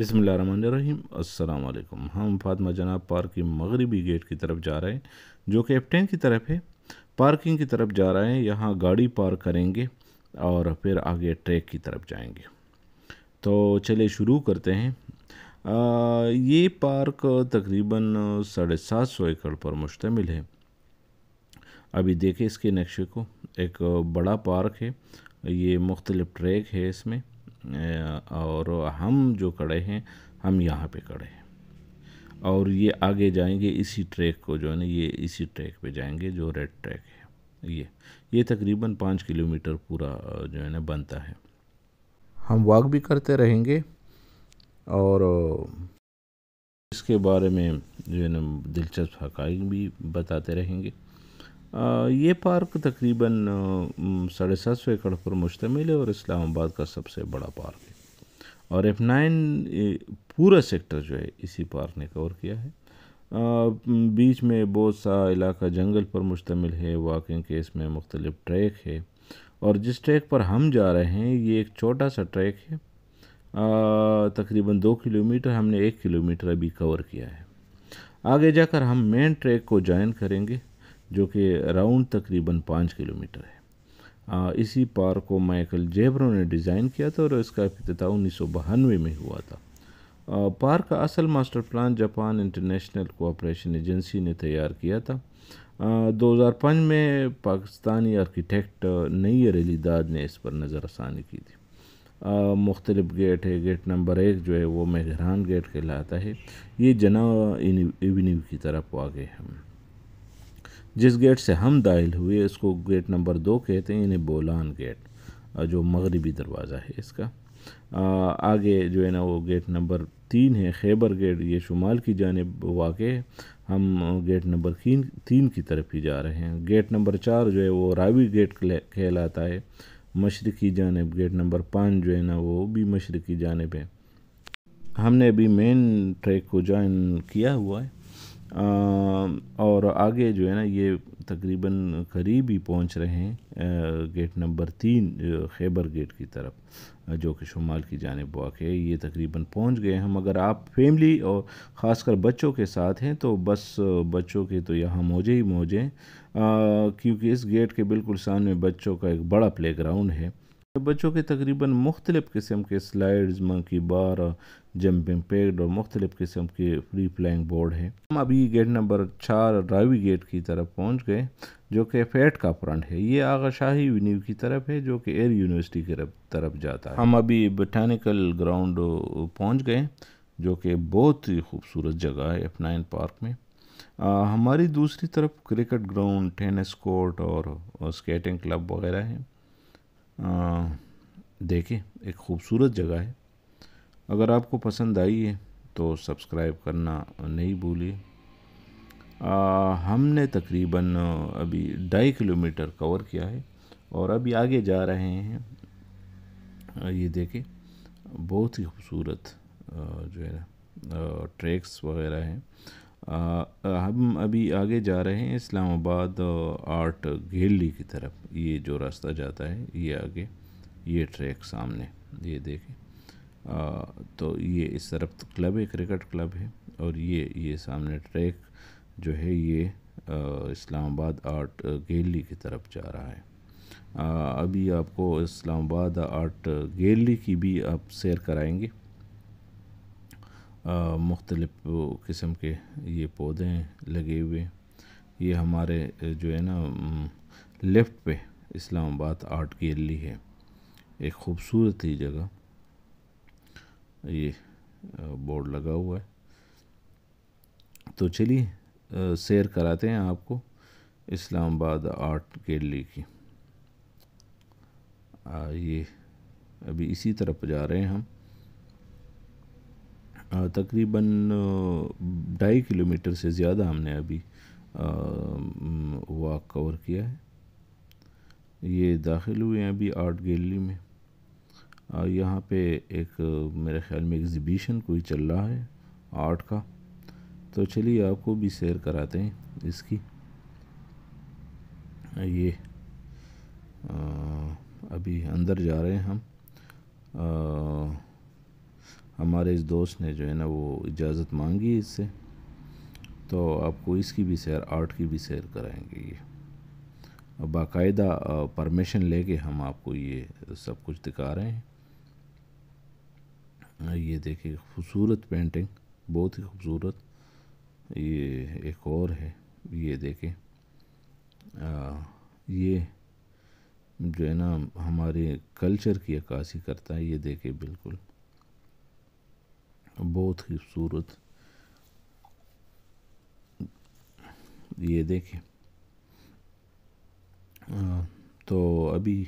बसमीम अल्लाम हम फातमा जनाब पार्क के मगरबी गेट की तरफ जा रहे हैं जो कि एफ की तरफ है पार्किंग की तरफ जा रहे हैं यहाँ गाड़ी पार्क करेंगे और फिर आगे ट्रैक की तरफ जाएंगे तो चले शुरू करते हैं आ, ये पार्क तकरीबन साढ़े सात सौ एकड़ पर मुश्तमिल है अभी देखें इसके नक्शे को एक बड़ा पार्क है ये मुख्तलिफ़ ट्रैक है इसमें और हम जो खड़े हैं हम यहाँ पे खड़े हैं और ये आगे जाएंगे इसी ट्रैक को जो है ना ये इसी ट्रैक पे जाएंगे जो रेड ट्रैक है ये ये तकरीबन पाँच किलोमीटर पूरा जो है ना बनता है हम वॉक भी करते रहेंगे और इसके बारे में जो है ना दिलचस्प हक़ भी बताते रहेंगे ये पार्क तकरीबन साढ़े सात सौ एकड़ पर मुश्तमिल है और इस्लामाबाद का सबसे बड़ा पार्क है और एफ नाइन पूरा सेक्टर जो है इसी पार्क ने कवर किया है आ, बीच में बहुत सा इलाका जंगल पर मुश्तमिल है वॉकिंग केस में मुख्तलिफ ट्रैक है और जिस ट्रैक पर हम जा रहे हैं ये एक छोटा सा ट्रैक है तकरीबन दो किलोमीटर हमने एक किलोमीटर अभी कवर किया है आगे जाकर हम मेन ट्रैक को ज्वाइन करेंगे जो कि अराउंड तकरीबन पाँच किलोमीटर है आ, इसी पार्क को माइकल जेबरो ने डिज़ाइन किया था और इसका अफ्तः उन्नीस सौ बहानवे में हुआ था आ, पार्क का असल master plan Japan International Cooperation Agency ने तैयार किया था दो हज़ार पाँच में पाकिस्तानी आर्किटेक्ट नई दाद ने इस पर नज़रसानी की थी मुख्तलिफ गेट है गेट नंबर एक जो है वो मेहरान गेट कहलाता है ये जना एवेन्यू की तरफ आ गए हम जिस गेट से हम दाखिल हुए इसको गेट नंबर दो कहते हैं इन्हें बोलान गेट जो मगरबी दरवाज़ा है इसका आ, आगे जो है ना वो गेट नंबर तीन है खैबर गेट ये शुमाल की जानब वाक़ है हम गेट नंबर तीन तीन की तरफ ही जा रहे हैं गेट नंबर चार जो है वो रावी गेट कहलाता है मशरक़ी जानब गेट नंबर पाँच जो है ना वो भी मशरक़ी जानब है हमने अभी मेन ट्रैक को ज्वाइन किया हुआ है और आगे जो है ना ये तकरीबन करीब ही पहुंच रहे हैं गेट नंबर तीन खैबर गेट की तरफ जो कि शुमाल की जानब वाक़ है ये तकरीबन पहुंच गए हम अगर आप फैमिली और ख़ासकर बच्चों के साथ हैं तो बस बच्चों के तो यहाँ मौजे ही मौजे क्योंकि इस गेट के बिल्कुल सामने बच्चों का एक बड़ा प्ले ग्राउंड है तो बच्चों के तकरीबन मुख्तलिफ़ किस्म के slides monkey bar jumping pad और मुख्तलिफ़ किस्म के फ्री फ्लाइंग बोर्ड हैं हम अभी गेट नंबर चार रावी गेट की तरफ पहुंच गए जो कि फैट का फ्रंट है ये आगा शाही यूनिव की तरफ है जो कि एयर यूनिवर्सिटी की तरफ जाता है हम अभी बोटानिकल ग्राउंड पहुँच गए जो कि बहुत ही खूबसूरत जगह है एफ नाइन पार्क में आ, हमारी दूसरी तरफ क्रिकेट ग्राउंड टेनिस कोर्ट और, और स्केटिंग क्लब वगैरह हैं देखें एक खूबसूरत जगह है अगर आपको पसंद आई है तो सब्सक्राइब करना नहीं भूलिए हमने तकरीबन अभी ढाई किलोमीटर कवर किया है और अभी आगे जा रहे हैं ये देखें बहुत ही खूबसूरत जो है ट्रैक्स वगैरह हैं हम अभी आगे जा रहे हैं इस्लामाबाद आर्ट गैलरी की तरफ ये जो रास्ता जाता है ये आगे ये ट्रैक सामने ये देखें तो ये इस तरफ तो क्लब है क्रिकेट क्लब है और ये ये सामने ट्रैक जो है ये इस्लामाबाद आर्ट गैलरी की तरफ जा रहा है आ, अभी आपको इस्लामाबाद आर्ट गैलरी की भी आप सैर कराएंगे मुख्तलफ किस्म के ये पौधे लगे हुए ये हमारे जो है ना लेफ़्ट पे इस्लामाबाद आर्ट गैलरी है एक खूबसूरत ही जगह ये बोर्ड लगा हुआ है तो चलिए सैर कराते हैं आपको इस्लामाबाद आर्ट गैलरी की आ, ये अभी इसी तरफ जा रहे हैं हम तकरीबन ढाई किलोमीटर से ज़्यादा हमने अभी वॉक कवर किया है ये दाखिल हुए हैं अभी आर्ट गैलरी में और यहाँ पे एक मेरे ख़्याल में एग्ज़िबिशन कोई चल रहा है आर्ट का तो चलिए आपको भी सैर कराते हैं इसकी ये आ, अभी अंदर जा रहे हैं हम आ, हमारे इस दोस्त ने जो है ना वो इजाज़त मांगी इससे तो आपको इसकी भी सैर आर्ट की भी सैर कराएंगे ये बाकायदा परमिशन लेके हम आपको ये सब कुछ दिखा रहे हैं ये देखिए खूबसूरत पेंटिंग बहुत ही खूबसूरत ये एक और है ये देखें ये जो है ना हमारे कल्चर की अक्सी करता है ये देखें बिल्कुल बहुत खूबसूरत ये देखें तो अभी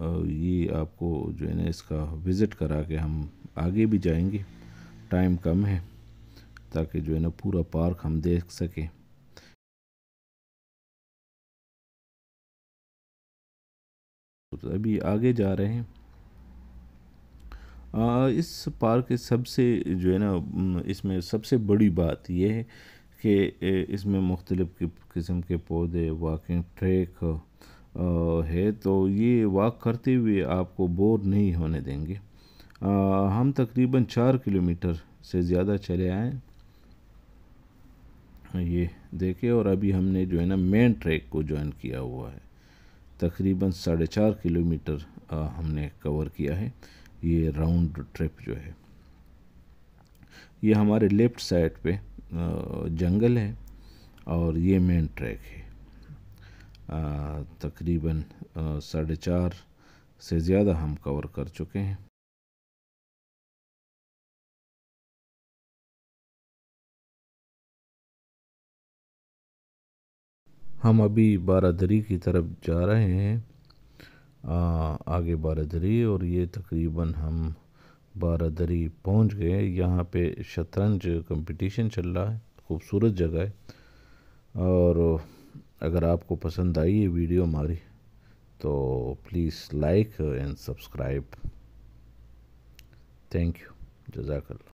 ये आपको जो है ना इसका विज़िट करा के हम आगे भी जाएंगे टाइम कम है ताकि जो है ना पूरा पार्क हम देख सकें तो अभी आगे जा रहे हैं आ, इस पार्क के सबसे जो है ना इसमें सबसे बड़ी बात यह है कि इसमें मुख्तलिफ़ किस्म के पौधे वॉकिंग ट्रैक है तो ये वॉक करते हुए आपको बोर नहीं होने देंगे आ, हम तकरीबन चार किलोमीटर से ज़्यादा चले आए ये देखे और अभी हमने जो है ना मेन ट्रैक को ज्वाइन किया हुआ है तकरीबन साढ़े चार किलोमीटर हमने कवर किया है ये राउंड ट्रिप जो है ये हमारे लेफ़्ट साइड पे जंगल है और ये मेन ट्रैक है तकरीबन साढ़े चार से ज़्यादा हम कवर कर चुके हैं हम अभी बारादरी की तरफ जा रहे हैं आ, आगे बारादरी और ये तकरीबन हम बारादरी पहुंच गए यहाँ पे शतरंज कंपटीशन चल रहा है खूबसूरत जगह है और अगर आपको पसंद आई ये वीडियो हमारी तो please like and subscribe thank you जजाकल